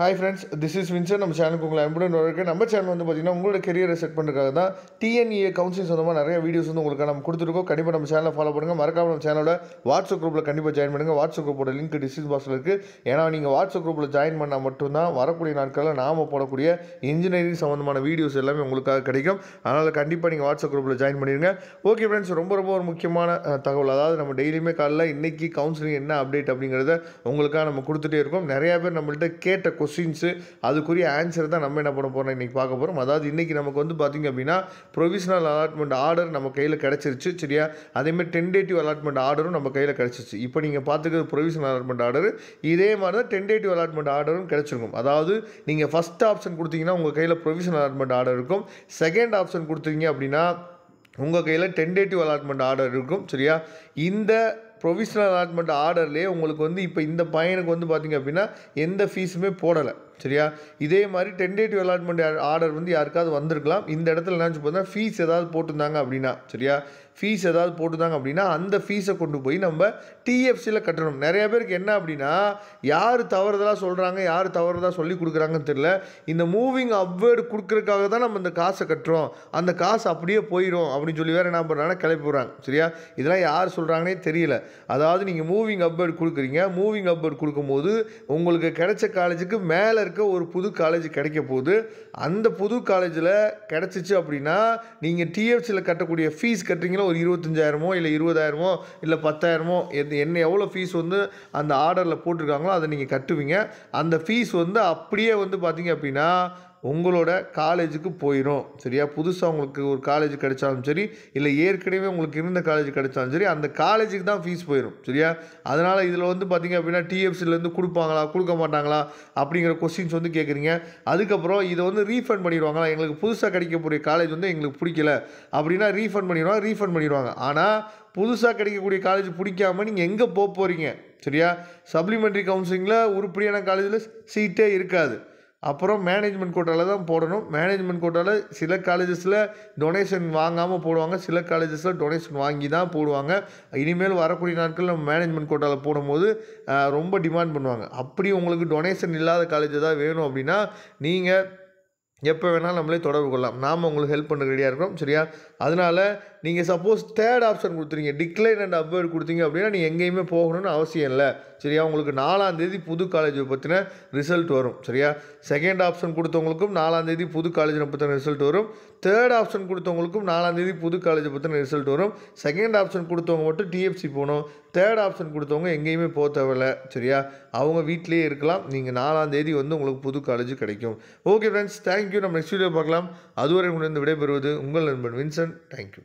hi friends this is வின்சர் நம்ம சேனலுக்கு உங்களை அன்புடன் வரக்கு நம்ம சேனல் வந்து பார்த்திங்கன்னா உங்களோட கெரியரை செட் பண்ணுறதுக்காக தான் டிஎன்ஏ கவுன்சிலிங் சொந்தமாக நிறைய வீடியோஸ் வந்து உங்களுக்கு நம்ம கொடுத்துருக்கோம் கண்டிப்பாக நம்ம சேனலை ஃபாலோ பண்ணுங்கள் மறக்காம நம்ம சேனலோட வாட்ஸ்அப் குரூப்பில் கண்டிப்பாக ஜாயின் பண்ணுங்கள் வாட்ஸ்அப் குரூப்போட லிங்க் டிஸ்கிரிப் பாக்ஸில் இருக்குது ஏன்னா நீங்கள் வாட்ஸ்அப் குரூப்பில் ஜாயின் பண்ணால் மட்டும்தான் வரக்கூடிய நாட்களில் நாம் போடக்கூடிய இன்ஜினியரிங் சம்மந்தமான வீடியோஸ் எல்லாமே உங்களுக்காக கிடைக்கும் அதனால் கண்டிப்பாக நீங்கள் வாட்ஸ்அப் குரூப்பில் ஜாயின் பண்ணிடுங்க ஓகே ஃப்ரெண்ட்ஸ் ரொம்ப ரொம்ப ஒரு முக்கியமான தகவல் அதாவது நம்ம டெய்லியுமே காலையில் இன்றைக்கி கவுன்சிலிங் என்ன அப்டேட் அப்படிங்கிறத உங்களுக்காக நம்ம கொடுத்துட்டே இருக்கோம் நிறையா பேர் நம்மள்கிட்ட கேட்ட கொஸ்டின்ஸு அதுக்குரிய ஆன்சர் தான் நம்ம என்ன பண்ண போகிறோம் இன்றைக்கி பார்க்க போகிறோம் அதாவது இன்றைக்கி நமக்கு வந்து பார்த்திங்க அப்படின்னா ப்ரொவிஷனல் அலாட்மெண்ட் ஆர்டர் நம்ம கையில் கிடச்சிருச்சு சரியா அதேமாதிரி டென்டேட்டிவ் அலாட்மெண்ட் ஆர்டரும் நம்ம கையில் கிடச்சிருச்சு இப்போ நீங்கள் பார்த்துக்கிறது ப்ரொவிஷனல் அலாட்மெண்ட் ஆர்டர் இதே மாதிரி தான் டென்டேட்டிவ் அலாட்மெண்ட் ஆர்டரும் கிடச்சிருக்கும் அதாவது நீங்கள் ஃபஸ்ட் ஆப்ஷன் கொடுத்தீங்கன்னா உங்கள் கையில் ப்ரொவிஷனல் அலாட்மெண்ட் ஆர்டர் இருக்கும் செகண்ட் ஆப்ஷன் கொடுத்தீங்க அப்படின்னா உங்கள் கையில் டென்டேட்டிவ் அலாட்மெண்ட் ஆர்டர் இருக்கும் சரியா இந்த ப்ரொவிஷனல் அலாட்மெண்ட் ஆர்டர்லேயே உங்களுக்கு வந்து இப்போ இந்த பையனுக்கு வந்து பார்த்திங்க அப்படின்னா எந்த ஃபீஸுமே போடலை சரியா இதே மாதிரி டென்டேட்டிவ் அலாட்மெண்ட் ஆர்டர் வந்து யாருக்காவது வந்திருக்கலாம் இந்த இடத்துல நினச்சி பார்த்தா ஃபீஸ் ஏதாவது போட்டிருந்தாங்க அப்படின்னா சரியா ஃபீஸ் ஏதாவது போட்டிருந்தாங்க அப்படின்னா அந்த ஃபீஸை கொண்டு போய் நம்ம டிஎஃப்சியில் கட்டணும் நிறைய பேருக்கு என்ன அப்படின்னா யார் தவறுதலாக சொல்கிறாங்க யார் தவறுதலாக சொல்லி கொடுக்குறாங்கன்னு தெரில இந்த மூவிங் அப்வேர்டு கொடுக்குறதுக்காக தான் நம்ம இந்த காசை கட்டுறோம் அந்த காசு அப்படியே போயிடும் அப்படின்னு சொல்லி வேறு என்ன பண்ணுறாங்கன்னா கிளப்பி விட்றாங்க சரியா இதெல்லாம் யார் சொல்கிறாங்கன்னே தெரியல அதாவது நீங்கள் மூவிங் அப்டேட் கொடுக்குறீங்க மூவிங் அப்டேட் கொடுக்கும்போது உங்களுக்கு கிடைச்ச காலேஜுக்கு மேலே இருக்க ஒரு புது காலேஜ் கிடைக்க போகுது அந்த புது காலேஜில் கிடச்சிச்சு அப்படின்னா நீங்கள் டிஎஃப்சியில் கட்டக்கூடிய ஃபீஸ் கட்டுறீங்களா ஒரு இருபத்தஞ்சாயிரமோ இல்லை இருபதாயிரமோ இல்லை பத்தாயிரமோ எது என்ன எவ்வளோ ஃபீஸ் வந்து அந்த ஆர்டரில் போட்டிருக்காங்களோ அதை நீங்கள் கட்டுவீங்க அந்த ஃபீஸ் வந்து அப்படியே வந்து பார்த்தீங்க அப்படின்னா உங்களோட காலேஜுக்கு போயிடும் சரியா புதுசாக உங்களுக்கு ஒரு காலேஜ் கிடைச்சாலும் சரி இல்லை ஏற்கனவே உங்களுக்கு இருந்த காலேஜ் கிடைச்சாலும் சரி அந்த காலேஜுக்கு தான் ஃபீஸ் போயிடும் சரியா அதனால் இதில் வந்து பார்த்திங்க அப்படின்னா டிஎஃப்சிலேருந்து கொடுப்பாங்களா கொடுக்க மாட்டாங்களா அப்படிங்கிற கொஸ்டின்ஸ் வந்து கேட்குறீங்க அதுக்கப்புறம் இதை வந்து ரீஃபண்ட் பண்ணிடுவாங்களா எங்களுக்கு புதுசாக கிடைக்கக்கூடிய காலேஜ் வந்து எங்களுக்கு பிடிக்கல அப்படின்னா ரீஃபண்ட் பண்ணிடுவாங்க ரீஃபண்ட் பண்ணிடுவாங்க ஆனால் புதுசாக கிடைக்கக்கூடிய காலேஜ் பிடிக்காம நீங்கள் எங்கே போக போகிறீங்க சரியா சப்ளிமெண்ட்ரி கவுன்சிலிங்கில் உருப்படியான காலேஜில் சீட்டே இருக்காது அப்புறம் மேனேஜ்மெண்ட் கோட்டாவில் தான் போடணும் மேனேஜ்மெண்ட் கோட்டாவில் சில காலேஜஸில் டொனேஷன் வாங்காமல் போடுவாங்க சில காலேஜஸில் டொனேஷன் வாங்கி தான் போடுவாங்க இனிமேல் வரக்கூடிய நாட்கள் நம்ம மேனேஜ்மெண்ட் கோட்டாவில் போடும்போது ரொம்ப டிமாண்ட் பண்ணுவாங்க அப்படி உங்களுக்கு டொனேஷன் இல்லாத காலேஜ் ஏதாவது வேணும் அப்படின்னா நீங்கள் எப்போ வேணாலும் நம்மளே தொடர்பு கொள்ளலாம் நாம் உங்களுக்கு ஹெல்ப் பண்ண ரெடியாக இருக்கிறோம் சரியா அதனால் நீங்கள் சப்போஸ் தேர்ட் ஆப்ஷன் கொடுத்துருங்க டிக்ளைன் அண்ட் அப்வேர்ட் கொடுத்தீங்க அப்படின்னா நீங்கள் எங்கேயுமே போகணும்னு அவசியம் இல்லை சரியா உங்களுக்கு நாலாந்தேதி புது காலேஜை பற்றின ரிசல்ட் வரும் சரியா செகண்ட் ஆப்ஷன் கொடுத்தவங்களுக்கும் நாலாந்தேதி புது காலேஜை பற்றின ரிசல்ட் வரும் தேர்ட் ஆப்ஷன் கொடுத்தவங்களுக்கும் தேதி புது காலேஜை பற்றின ரிசல்ட் வரும் செகண்ட் ஆப்ஷன் கொடுத்தவங்க மட்டும் டிஎஃப்சி போகணும் தேர்ட் ஆப்ஷன் கொடுத்தவங்க எங்கேயுமே போக தேவையில்ல சரியா அவங்க வீட்லேயே இருக்கலாம் நீங்கள் நாலாந்தேதி வந்து உங்களுக்கு புது காலேஜ் கிடைக்கும் ஓகே ஃப்ரெண்ட்ஸ் தேங்க்யூ நம்ம நெக்ஸ்ட் வீடியோ பார்க்கலாம் அதுவரை உங்களுக்கு விடைபெறுவது உங்கள் நண்பன் வின்சன் தேங்க்யூ